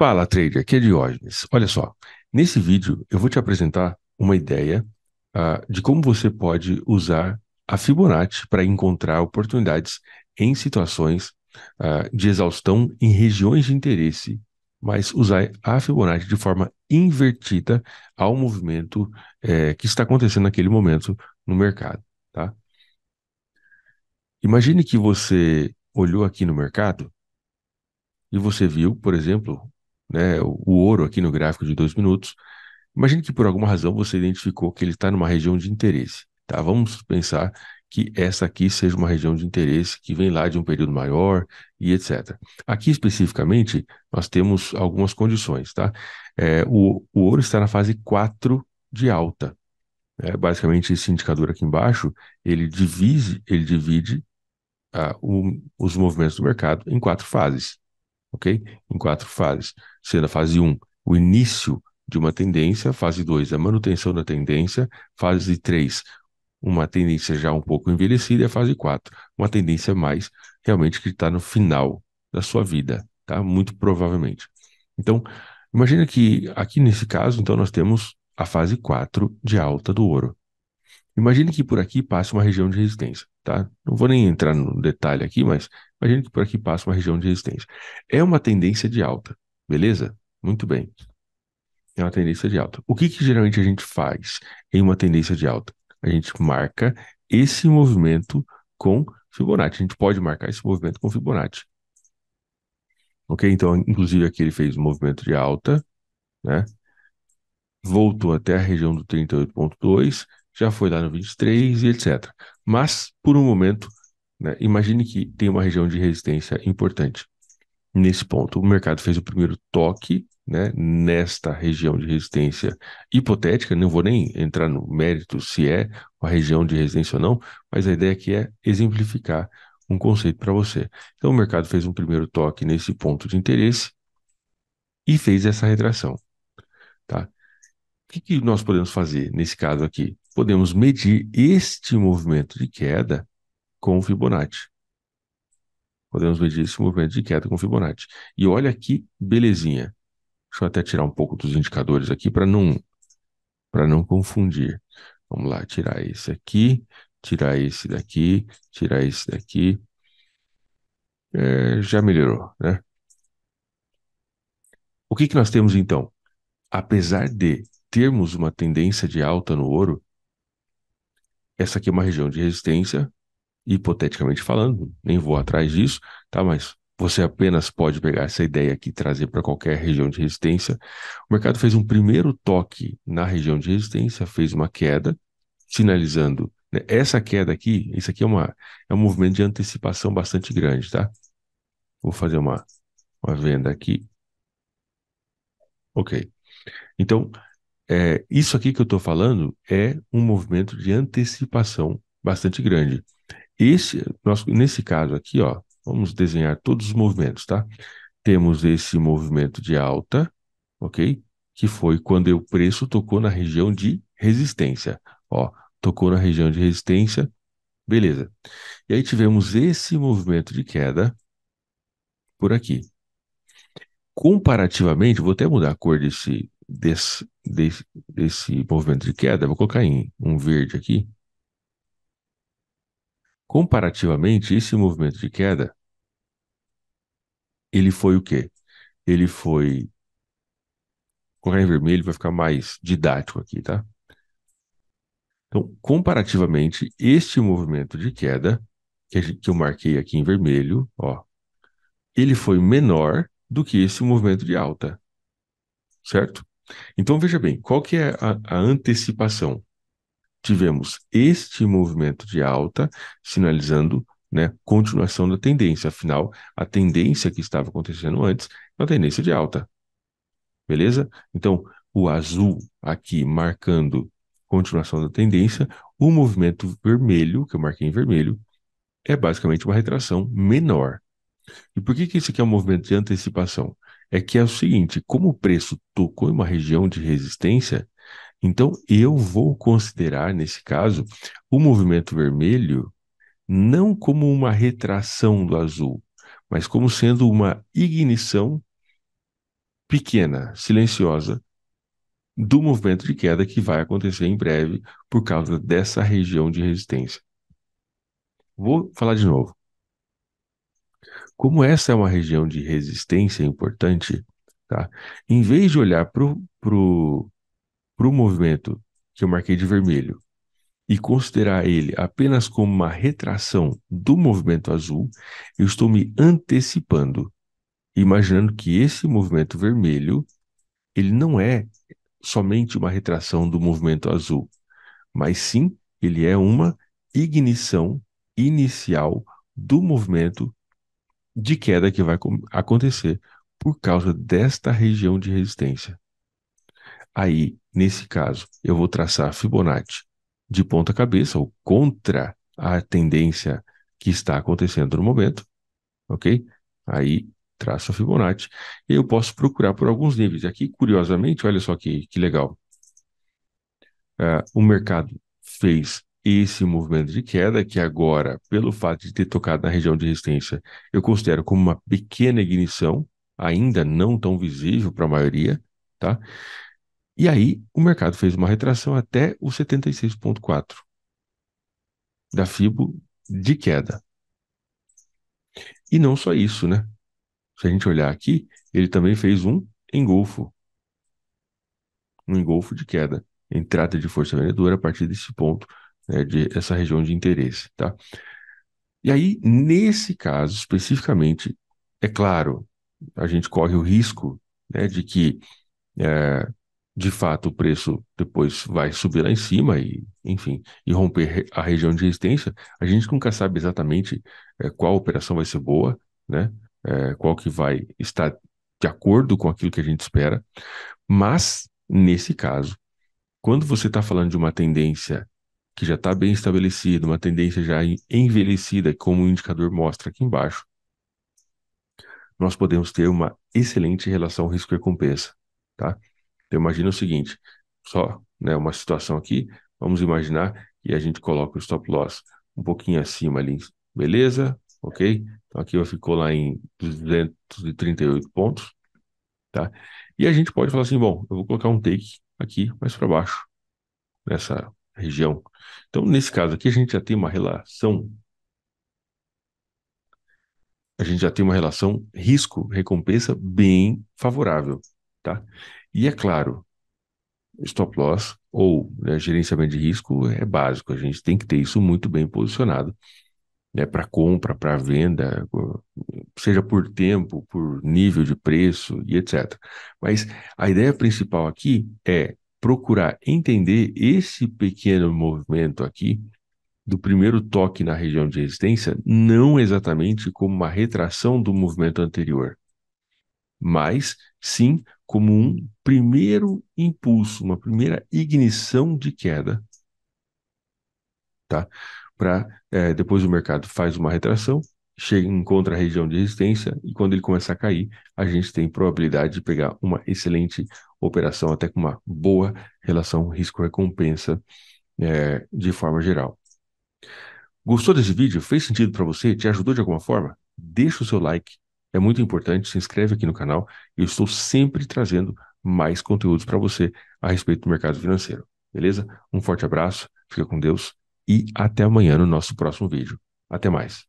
Fala, trader, aqui é Diógenes. Olha só, nesse vídeo eu vou te apresentar uma ideia uh, de como você pode usar a Fibonacci para encontrar oportunidades em situações uh, de exaustão em regiões de interesse, mas usar a Fibonacci de forma invertida ao movimento eh, que está acontecendo naquele momento no mercado, tá? Imagine que você olhou aqui no mercado e você viu, por exemplo, né, o, ouro aqui no gráfico de dois minutos, imagine que por alguma razão você identificou que ele está numa região de interesse. Tá? Vamos pensar que essa aqui seja uma região de interesse que vem lá de um período maior e etc. Aqui especificamente, nós temos algumas condições, tá? É, o, o, ouro está na fase 4 de alta. É, basicamente, esse indicador aqui embaixo, ele divide, ele divide ah, o, os movimentos do mercado em quatro fases ok? Em quatro fases, sendo a fase 1 um, o início de uma tendência, fase 2 a manutenção da tendência, fase 3 uma tendência já um pouco envelhecida e a fase 4 uma tendência mais realmente que está no final da sua vida, tá? Muito provavelmente. Então, imagina que aqui nesse caso, então nós temos a fase 4 de alta do ouro. Imagine que por aqui passa uma região de resistência, tá? Não vou nem entrar no detalhe aqui, mas imagine que por aqui passa uma região de resistência. É uma tendência de alta, beleza? Muito bem. É uma tendência de alta. O que, que geralmente a gente faz em uma tendência de alta? A gente marca esse movimento com Fibonacci. A gente pode marcar esse movimento com Fibonacci. Ok? Então, inclusive aqui ele fez um movimento de alta, né? Voltou até a região do 38.2, já foi lá no 23 e etc. Mas, por um momento, né, imagine que tem uma região de resistência importante. Nesse ponto, o mercado fez o primeiro toque né, nesta região de resistência hipotética. Não vou nem entrar no mérito se é uma região de resistência ou não, mas a ideia aqui é exemplificar um conceito para você. Então, o mercado fez um primeiro toque nesse ponto de interesse e fez essa retração. Tá? O que, que nós podemos fazer nesse caso aqui? podemos medir este movimento de queda com Fibonacci. Podemos medir esse movimento de queda com Fibonacci. E olha que belezinha. Deixa eu até tirar um pouco dos indicadores aqui para não para não confundir. Vamos lá, tirar esse aqui, tirar esse daqui, tirar esse daqui. É, já melhorou, né? O que, que nós temos então? Apesar de termos uma tendência de alta no ouro, essa aqui é uma região de resistência, hipoteticamente falando, nem vou atrás disso, tá? Mas você apenas pode pegar essa ideia aqui e trazer para qualquer região de resistência. O mercado fez um primeiro toque na região de resistência, fez uma queda, sinalizando né? essa queda aqui. Isso aqui é, uma, é um movimento de antecipação bastante grande, tá? Vou fazer uma, uma venda aqui. Ok. Então, é, isso aqui que eu estou falando é um movimento de antecipação bastante grande. Esse, nós, nesse caso aqui, ó, vamos desenhar todos os movimentos, tá? Temos esse movimento de alta, ok? Que foi quando o preço tocou na região de resistência. Ó, tocou na região de resistência, beleza. E aí tivemos esse movimento de queda por aqui. Comparativamente, vou até mudar a cor desse, desse, desse, desse movimento de queda, vou colocar em um verde aqui. Comparativamente, esse movimento de queda, ele foi o quê? Ele foi. Vou colocar em vermelho vai ficar mais didático aqui, tá? Então, comparativamente, este movimento de queda, que, que eu marquei aqui em vermelho, ó, ele foi menor do que esse movimento de alta, certo? Então veja bem, qual que é a, a antecipação? Tivemos este movimento de alta sinalizando né, continuação da tendência. Afinal, a tendência que estava acontecendo antes é uma tendência de alta. Beleza? Então, o azul aqui marcando continuação da tendência, o movimento vermelho, que eu marquei em vermelho, é basicamente uma retração menor. E por que, que isso aqui é um movimento de antecipação? é que é o seguinte: como o preço tocou em uma região de resistência, então eu vou considerar, nesse caso, o movimento vermelho não como uma retração do azul, mas como sendo uma ignição pequena, silenciosa, do movimento de queda que vai acontecer em breve por causa dessa região de resistência. Vou falar de novo. Como essa é uma região de resistência importante, tá? em vez de olhar para o movimento que eu marquei de vermelho e considerar ele apenas como uma retração do movimento azul, eu estou me antecipando, imaginando que esse movimento vermelho ele não é somente uma retração do movimento azul, mas sim ele é uma ignição inicial do movimento de queda que vai acontecer por causa desta região de resistência. Aí, nesse caso, eu vou traçar Fibonacci de ponta cabeça ou contra a tendência que está acontecendo no momento, ok? Aí traço a Fibonacci e eu posso procurar por alguns níveis. Aqui, curiosamente, olha só que, que legal. Uh, o mercado fez esse movimento de queda, que agora, pelo fato de ter tocado na região de resistência, eu considero como uma pequena ignição, ainda não tão visível para a maioria, tá? E aí o mercado fez uma retração até o 76,4 da FIBO de queda. E não só isso, né? Se a gente olhar aqui, ele também fez um engolfo. Um engolfo de queda. Entrada de força vendedora a partir desse ponto né, de essa região de interesse, tá? E aí, nesse caso especificamente, é claro, a gente corre o risco né, de que, é, de fato, o preço depois vai subir lá em cima e, enfim, e romper a região de resistência. A gente nunca sabe exatamente é, qual operação vai ser boa, né? É, qual que vai estar de acordo com aquilo que a gente espera, mas nesse caso, quando você está falando de uma tendência que já está bem estabelecido, uma tendência já envelhecida, como o indicador mostra aqui embaixo, nós podemos ter uma excelente relação risco-recompensa, tá? Então, imagina o seguinte, só né, uma situação aqui, vamos imaginar que a gente coloca o stop loss um pouquinho acima ali, beleza? Ok? Então, aqui ficou lá em 238 pontos, tá? E a gente pode falar assim, bom, eu vou colocar um take aqui mais para baixo, nessa região. Então, nesse caso aqui, a gente já tem uma relação. A gente já tem uma relação risco-recompensa bem favorável, tá? E é claro, stop loss ou né, gerenciamento de risco é básico. A gente tem que ter isso muito bem posicionado, né? Para compra, para venda, seja por tempo, por nível de preço e etc. Mas a ideia principal aqui é procurar entender esse pequeno movimento aqui do primeiro toque na região de resistência, não exatamente como uma retração do movimento anterior, mas sim como um primeiro impulso, uma primeira ignição de queda, tá? Para é, eh, depois o mercado faz uma retração, chega, encontra a região de resistência e quando ele começar a cair, a gente tem probabilidade de pegar uma excelente operação, até com uma boa relação risco-recompensa é, de forma geral. Gostou desse vídeo? Fez sentido para você? Te ajudou de alguma forma? Deixa o seu like, é muito importante. Se inscreve aqui no canal, eu estou sempre trazendo mais conteúdos para você a respeito do mercado financeiro. Beleza? Um forte abraço, fica com Deus e até amanhã no nosso próximo vídeo. Até mais.